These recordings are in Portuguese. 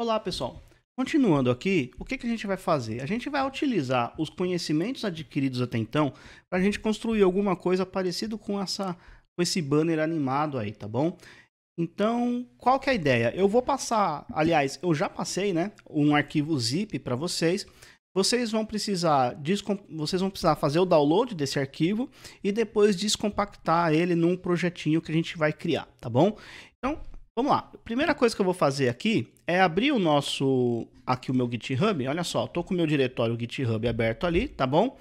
Olá, pessoal. Continuando aqui, o que, que a gente vai fazer? A gente vai utilizar os conhecimentos adquiridos até então para a gente construir alguma coisa parecido com, essa, com esse banner animado aí, tá bom? Então, qual que é a ideia? Eu vou passar, aliás, eu já passei, né, um arquivo zip para vocês. Vocês vão precisar vocês vão precisar fazer o download desse arquivo e depois descompactar ele num projetinho que a gente vai criar, tá bom? Então, Vamos lá. Primeira coisa que eu vou fazer aqui é abrir o nosso aqui o meu GitHub. Olha só, tô com o meu diretório GitHub aberto ali, tá bom?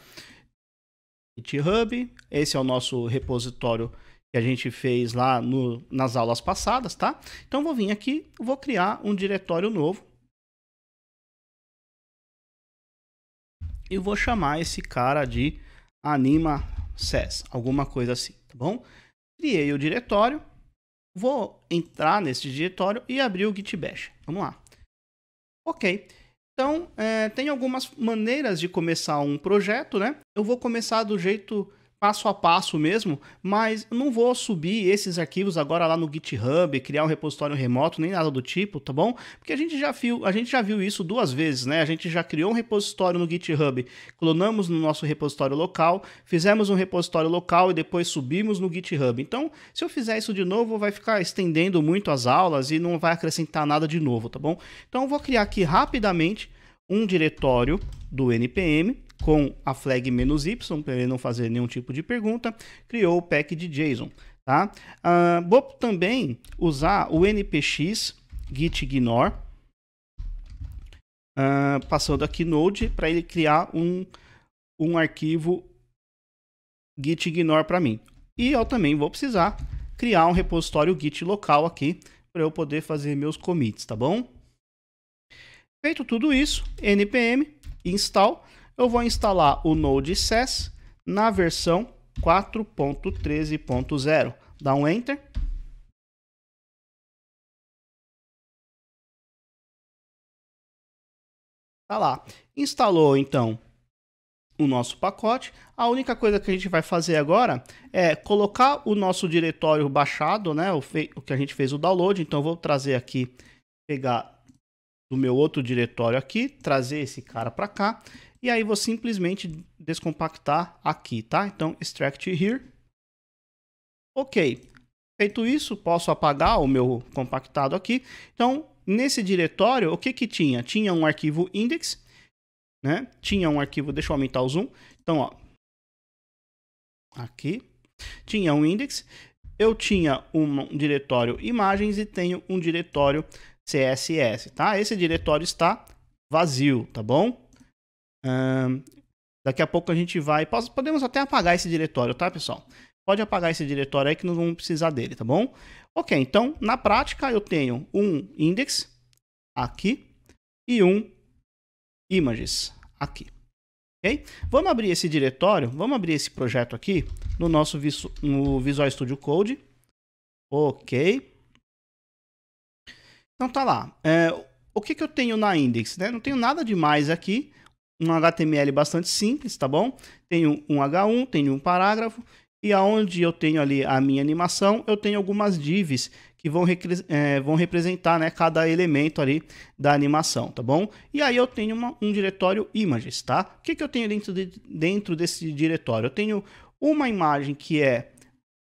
GitHub, esse é o nosso repositório que a gente fez lá no, nas aulas passadas, tá? Então vou vir aqui, vou criar um diretório novo. E vou chamar esse cara de anima alguma coisa assim, tá bom? Criei o diretório Vou entrar nesse diretório e abrir o Git Bash. Vamos lá. Ok. Então, é, tem algumas maneiras de começar um projeto, né? Eu vou começar do jeito passo a passo mesmo, mas não vou subir esses arquivos agora lá no GitHub, criar um repositório remoto, nem nada do tipo, tá bom? Porque a gente já viu, a gente já viu isso duas vezes, né? A gente já criou um repositório no GitHub, clonamos no nosso repositório local, fizemos um repositório local e depois subimos no GitHub. Então, se eu fizer isso de novo, vai ficar estendendo muito as aulas e não vai acrescentar nada de novo, tá bom? Então, eu vou criar aqui rapidamente um diretório do npm com a flag "-y", para ele não fazer nenhum tipo de pergunta, criou o pack de JSON. Tá? Uh, vou também usar o npx git ignore, uh, passando aqui node, para ele criar um, um arquivo git ignore para mim. E eu também vou precisar criar um repositório git local aqui, para eu poder fazer meus commits, tá bom? Feito tudo isso, npm install eu vou instalar o Node SES na versão 4.13.0. Dá um Enter. Tá lá. Instalou então o nosso pacote. A única coisa que a gente vai fazer agora é colocar o nosso diretório baixado, né? O, o que a gente fez o download. Então vou trazer aqui, pegar do meu outro diretório aqui, trazer esse cara para cá e aí vou simplesmente descompactar aqui, tá? Então, extract here. Ok. Feito isso, posso apagar o meu compactado aqui. Então, nesse diretório, o que que tinha? Tinha um arquivo index, né? Tinha um arquivo, deixa eu aumentar o zoom. Então, ó. Aqui. Tinha um index. Eu tinha um diretório imagens e tenho um diretório CSS, tá? Esse diretório está vazio, tá bom? daqui a pouco a gente vai. Podemos até apagar esse diretório, tá, pessoal? Pode apagar esse diretório aí que não vamos precisar dele, tá bom? Ok, então na prática eu tenho um index aqui e um images aqui. ok Vamos abrir esse diretório, vamos abrir esse projeto aqui no nosso no Visual Studio Code. Ok. Então tá lá. É, o que, que eu tenho na index? Né? Não tenho nada demais aqui um HTML bastante simples, tá bom? Tenho um H1, tenho um parágrafo, e aonde eu tenho ali a minha animação, eu tenho algumas divs que vão, é, vão representar né, cada elemento ali da animação, tá bom? E aí eu tenho uma, um diretório images, tá? O que, que eu tenho dentro, de, dentro desse diretório? Eu tenho uma imagem que é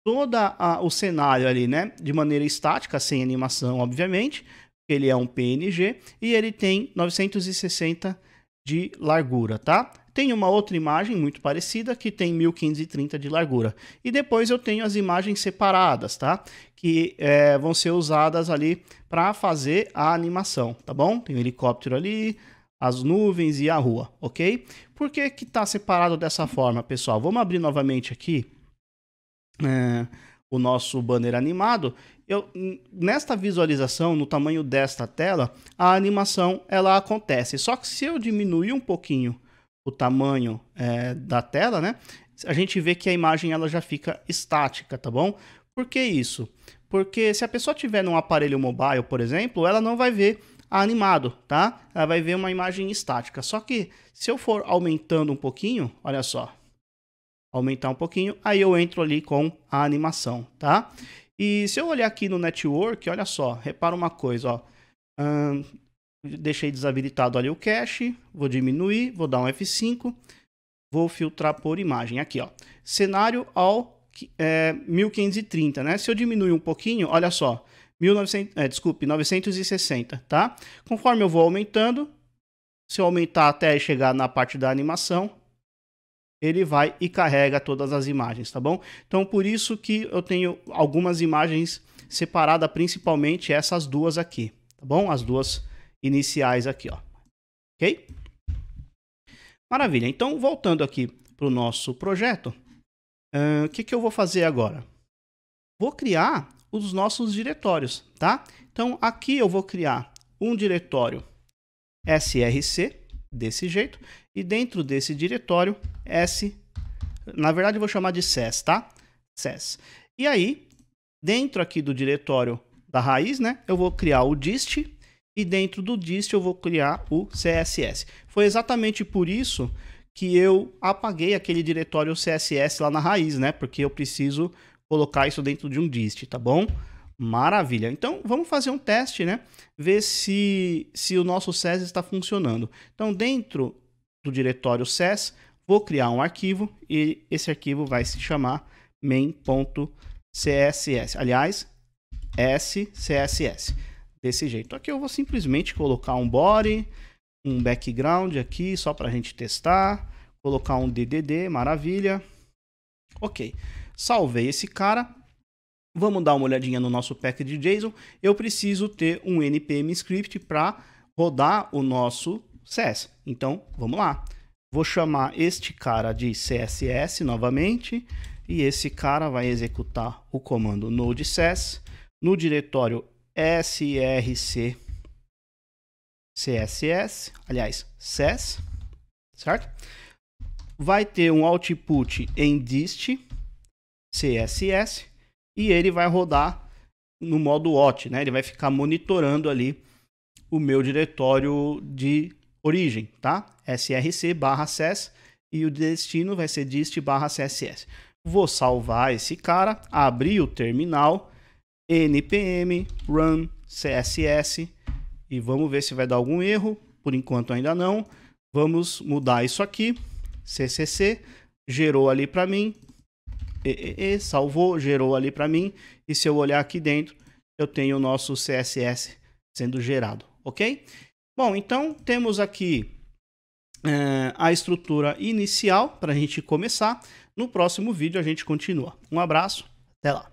todo o cenário ali, né? De maneira estática, sem animação, obviamente. Ele é um PNG e ele tem 960 de largura, tá? Tem uma outra imagem muito parecida que tem 1530 de largura. E depois eu tenho as imagens separadas, tá? Que é, vão ser usadas ali para fazer a animação, tá bom? Tem o helicóptero ali, as nuvens e a rua, ok? Por que que tá separado dessa forma, pessoal? Vamos abrir novamente aqui. É o nosso banner animado, eu, nesta visualização, no tamanho desta tela, a animação ela acontece. Só que se eu diminuir um pouquinho o tamanho é, da tela, né, a gente vê que a imagem ela já fica estática, tá bom? Por que isso? Porque se a pessoa tiver num aparelho mobile, por exemplo, ela não vai ver animado, tá? Ela vai ver uma imagem estática. Só que se eu for aumentando um pouquinho, olha só, aumentar um pouquinho, aí eu entro ali com a animação, tá? E se eu olhar aqui no network, olha só, repara uma coisa, ó. Hum, deixei desabilitado ali o cache, vou diminuir, vou dar um F5, vou filtrar por imagem aqui, ó. Cenário ao é, 1530, né? Se eu diminuir um pouquinho, olha só, 1900, é, desculpe, 960, tá? Conforme eu vou aumentando, se eu aumentar até chegar na parte da animação, ele vai e carrega todas as imagens, tá bom? Então por isso que eu tenho algumas imagens separadas, principalmente essas duas aqui, tá bom? As duas iniciais aqui, ó. Ok? Maravilha. Então voltando aqui para o nosso projeto, o uh, que, que eu vou fazer agora? Vou criar os nossos diretórios, tá? Então aqui eu vou criar um diretório src, desse jeito. E dentro desse diretório, S, na verdade eu vou chamar de SES, tá? SES. E aí, dentro aqui do diretório da raiz, né, eu vou criar o dist e dentro do dist eu vou criar o CSS. Foi exatamente por isso que eu apaguei aquele diretório CSS lá na raiz, né, porque eu preciso colocar isso dentro de um dist, tá bom? Maravilha. Então vamos fazer um teste, né? Ver se, se o nosso SES está funcionando. Então, dentro do diretório SES, vou criar um arquivo e esse arquivo vai se chamar main.css. Aliás, scss. Desse jeito. Aqui eu vou simplesmente colocar um body, um background aqui, só para a gente testar. Colocar um DDD, maravilha. Ok. Salvei esse cara Vamos dar uma olhadinha no nosso pack de JSON. Eu preciso ter um npm script para rodar o nosso CSS. Então, vamos lá. Vou chamar este cara de CSS novamente e esse cara vai executar o comando node css no diretório src css, aliás, css, certo? Vai ter um output em dist css e ele vai rodar no modo watch, né? Ele vai ficar monitorando ali o meu diretório de origem, tá? src barra sess e o destino vai ser dist barra css. Vou salvar esse cara, abrir o terminal, npm run css e vamos ver se vai dar algum erro. Por enquanto ainda não. Vamos mudar isso aqui, ccc, gerou ali para mim, e, e, e, salvou, gerou ali para mim. E se eu olhar aqui dentro, eu tenho o nosso CSS sendo gerado, ok? Bom, então temos aqui é, a estrutura inicial para a gente começar. No próximo vídeo a gente continua. Um abraço, até lá!